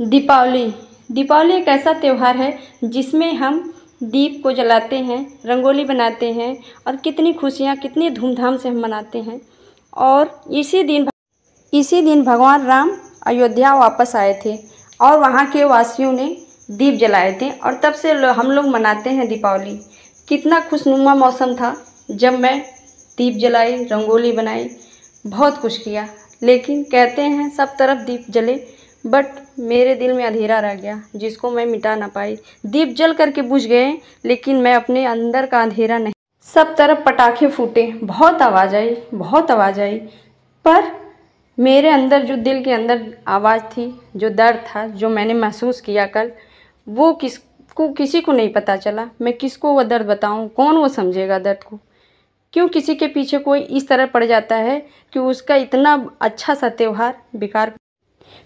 दीपावली दीपावली एक ऐसा त्यौहार है जिसमें हम दीप को जलाते हैं रंगोली बनाते हैं और कितनी खुशियाँ कितनी धूमधाम से हम मनाते हैं और इसी दिन इसी दिन भगवान राम अयोध्या वापस आए थे और वहाँ के वासियों ने दीप जलाए थे और तब से लो, हम लोग मनाते हैं दीपावली कितना खुशनुमा मौसम था जब मैं दीप जलाई रंगोली बनाई बहुत कुछ किया लेकिन कहते हैं सब तरफ दीप जले बट मेरे दिल में अंधेरा रह गया जिसको मैं मिटा ना पाई दीप जल करके बुझ गए लेकिन मैं अपने अंदर का अंधेरा नहीं सब तरफ पटाखे फूटे बहुत आवाज़ आई बहुत आवाज़ आई पर मेरे अंदर जो दिल के अंदर आवाज़ थी जो दर्द था जो मैंने महसूस किया कल वो किसको किसी को नहीं पता चला मैं किसको वह दर्द बताऊं कौन वो समझेगा दर्द को क्यों किसी के पीछे कोई इस तरह पड़ जाता है कि उसका इतना अच्छा सा त्यौहार बेकार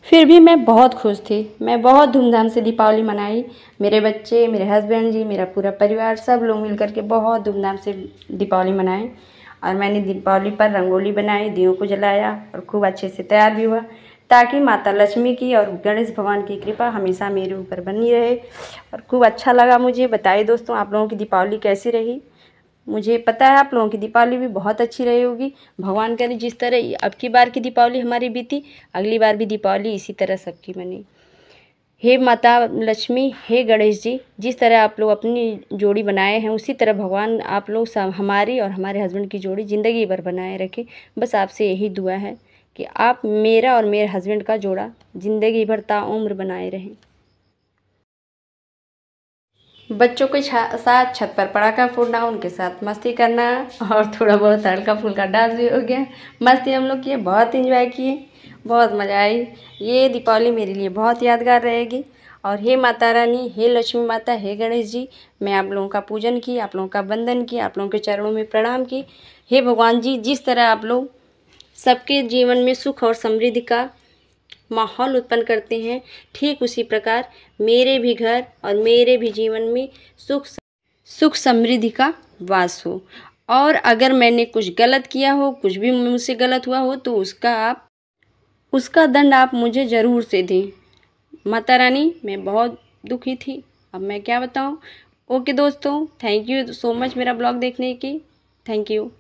फिर भी मैं बहुत खुश थी मैं बहुत धूमधाम से दीपावली मनाई मेरे बच्चे मेरे हस्बैंड जी मेरा पूरा परिवार सब लोग मिल करके बहुत धूमधाम से दीपावली मनाए और मैंने दीपावली पर रंगोली बनाई दियों को जलाया और खूब अच्छे से तैयार भी हुआ ताकि माता लक्ष्मी की और गणेश भगवान की कृपा हमेशा मेरे ऊपर बनी रहे और खूब अच्छा लगा मुझे बताइए दोस्तों आप लोगों की दीपावली कैसी रही मुझे पता है आप लोगों की दीपावली भी बहुत अच्छी रही होगी भगवान करे जिस तरह अब की बार की दीपावली हमारी बीती अगली बार भी दीपावली इसी तरह सबकी बनी हे माता लक्ष्मी हे गणेश जी जिस तरह आप लोग अपनी जोड़ी बनाए हैं उसी तरह भगवान आप लोग हमारी और हमारे हस्बैंड की जोड़ी ज़िंदगी भर बनाए रखें बस आपसे यही दुआ है कि आप मेरा और मेरे हस्बैंड का जोड़ा ज़िंदगी भर ताउम्र बनाए रहें बच्चों के साथ छत पर पड़ाका फोड़ना उनके साथ मस्ती करना और थोड़ा बहुत हल्का फुल्का डांस भी हो गया मस्ती हम लोग किए बहुत इंजॉय किए बहुत मज़ा आई ये दीपावली मेरे लिए बहुत यादगार रहेगी और हे माता रानी हे लक्ष्मी माता हे गणेश जी मैं आप लोगों का पूजन की आप लोगों का वंदन की आप लोगों के चरणों में प्रणाम की हे भगवान जी जिस तरह आप लोग सबके जीवन में सुख और समृद्धि का माहौल उत्पन्न करते हैं ठीक उसी प्रकार मेरे भी घर और मेरे भी जीवन में सुख सुख समृद्धि का वास हो और अगर मैंने कुछ गलत किया हो कुछ भी मुझसे गलत हुआ हो तो उसका आप उसका दंड आप मुझे ज़रूर से दें माता रानी मैं बहुत दुखी थी अब मैं क्या बताऊँ ओके दोस्तों थैंक यू सो मच मेरा ब्लॉग देखने की थैंक यू